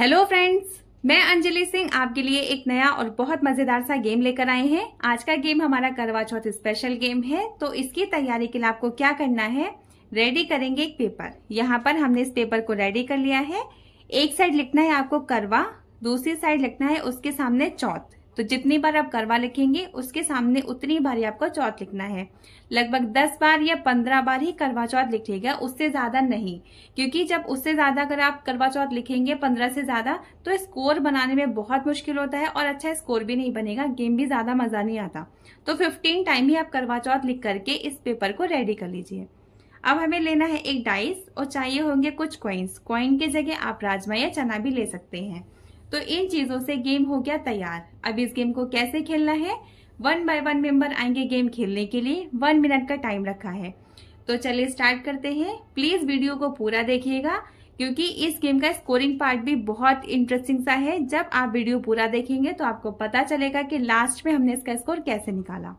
hello friends मैं अंजलि सिंह आपके लिए एक नया और बहुत मजेदार सा गेम लेकर आए हैं आज का गेम हमारा करवा चौथ स्पेशल गेम है तो इसकी तैयारी के लिए आपको क्या करना है रेडी करेंगे एक पेपर यहाँ पर हमने इस पेपर को रेडी कर लिया है एक साइड लिखना है आपको करवा दूसरी साइड लिखना है उसके सामने चौथ तो जितनी बार आप करवा लिखेंगे उसके सामने उतनी बार ही आपको चौथ लिखना है लगभग दस बार या पंद्रह बार ही करवा चौथ लिखेगा उससे ज्यादा नहीं क्योंकि जब उससे ज्यादा अगर आप करवा चौथ लिखेंगे पंद्रह से ज्यादा तो स्कोर बनाने में बहुत मुश्किल होता है और अच्छा स्कोर भी नहीं बनेगा गेम भी ज्यादा मजा नहीं आता तो फिफ्टीन टाइम ही आप करवा चौथ लिख करके इस पेपर को रेडी कर लीजिए अब हमें लेना है एक डाइस और चाहिए होंगे कुछ क्वाइंस क्वाइन की जगह आप राजमा या चना भी ले सकते हैं तो इन चीजों से गेम हो गया तैयार अब इस गेम को कैसे खेलना है वन बाय वन मेंबर आएंगे गेम खेलने के लिए वन मिनट का टाइम रखा है तो चलिए स्टार्ट करते हैं प्लीज वीडियो को पूरा देखिएगा क्योंकि इस गेम का स्कोरिंग पार्ट भी बहुत इंटरेस्टिंग सा है जब आप वीडियो पूरा देखेंगे तो आपको पता चलेगा कि लास्ट में हमने इसका स्कोर कैसे निकाला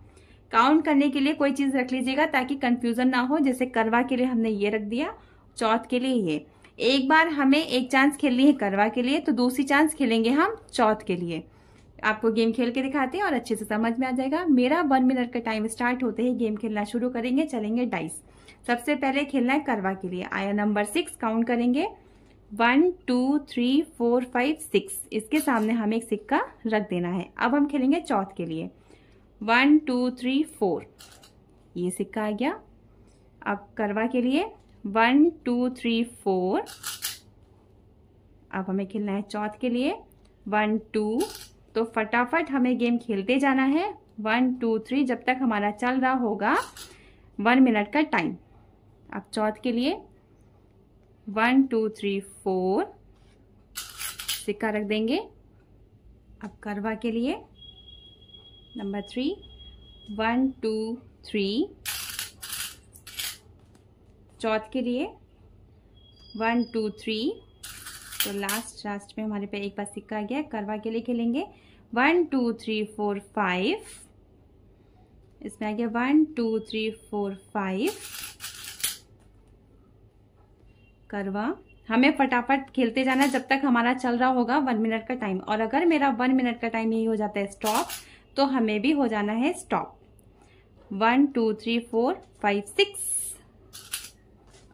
काउंट करने के लिए कोई चीज रख लीजिएगा ताकि कंफ्यूजन ना हो जैसे करवा के लिए हमने ये रख दिया चौथ के लिए ये एक बार हमें एक चांस खेलनी है करवा के लिए तो दूसरी चांस खेलेंगे हम चौथ के लिए आपको गेम खेल के दिखाते हैं और अच्छे से समझ में आ जाएगा मेरा वन मिनट का टाइम स्टार्ट होते ही गेम खेलना शुरू करेंगे चलेंगे डाइस सबसे पहले खेलना है करवा के लिए आया नंबर सिक्स काउंट करेंगे one two three four five six इसके सामने हमें एक सिक्का रख देना है अब हम खेलेंगे चौथ के लिए वन टू थ्री फोर ये सिक्का आ गया अब करवा के लिए वन टू थ्री फोर अब हमें खेलना है चौथ के लिए वन टू तो फटाफट हमें गेम खेलते जाना है वन टू थ्री जब तक हमारा चल रहा होगा वन मिनट का टाइम अब चौथ के लिए वन टू थ्री फोर सिक्का रख देंगे अब करवा के लिए number three one two three चौथ के लिए वन टू थ्री तो लास्ट लास्ट में हमारे पे एक बार सिक्का आ गया करवा के लिए खेलेंगे one two three four five इसमें आ गया one two three four five करवा हमें फटाफट खेलते जाना है जब तक हमारा चल रहा होगा वन मिनट का टाइम और अगर मेरा वन मिनट का टाइम यही हो जाता है स्टॉप तो हमें भी हो जाना है stop one two three four five six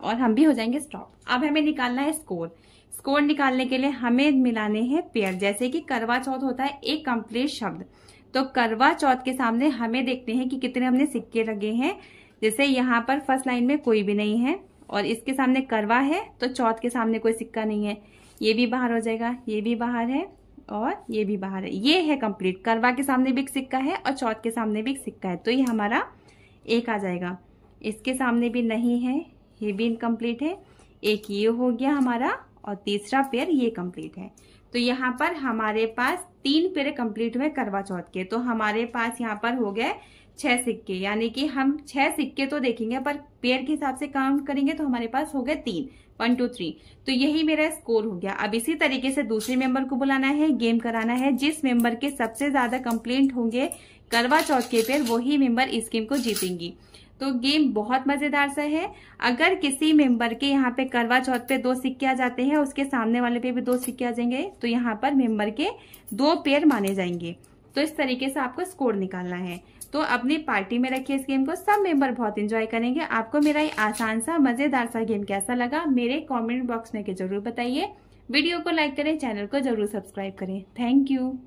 और हम भी हो जाएंगे स्टॉप अब हमें निकालना है स्कोर स्कोर निकालने के लिए हमें मिलाने हैं पेयर जैसे कि करवा चौथ होता है एक कंप्लीट शब्द तो करवा चौथ के सामने हमें देखते हैं कि कितने हमने सिक्के लगे हैं जैसे यहाँ पर फर्स्ट लाइन में कोई भी नहीं है और इसके सामने करवा है तो चौथ के सामने कोई सिक्का नहीं है ये भी बाहर हो जाएगा ये भी बाहर है और ये भी बाहर है ये है कंप्लीट करवा के सामने भी एक सिक्का है और चौथ के सामने भी एक सिक्का है तो ये हमारा एक आ जाएगा इसके सामने भी नहीं है ये भी इनकम्प्लीट है एक ये हो गया हमारा और तीसरा पेयर ये कम्प्लीट है तो यहाँ पर हमारे पास तीन पेयर कम्प्लीट हुए करवा चौथ के तो हमारे पास यहाँ पर हो गए छह सिक्के यानी कि हम छह सिक्के तो देखेंगे पर पेयर के हिसाब से काउंट करेंगे तो हमारे पास हो गए तीन वन टू थ्री तो यही मेरा स्कोर हो गया अब इसी तरीके से दूसरे मेंबर को बुलाना है गेम कराना है जिस मेंबर के सबसे ज्यादा कंप्लेंट होंगे करवा चौथ के पेयर वही मेंबर इस गेम को जीतेंगी तो गेम बहुत मज़ेदार सा है अगर किसी मेंबर के यहाँ पे करवा चौथ पे दो सिक्के आ जाते हैं उसके सामने वाले पे भी दो सिक्के आ जाएंगे तो यहाँ पर मेंबर के दो पेयर माने जाएंगे तो इस तरीके से आपको स्कोर निकालना है तो अपनी पार्टी में रखिए इस गेम को सब मेंबर बहुत इंजॉय करेंगे आपको मेरा ये आसान सा मज़ेदार सा गेम कैसा लगा मेरे कॉमेंट बॉक्स में जरूर बताइए वीडियो को लाइक करें चैनल को जरूर सब्सक्राइब करें थैंक यू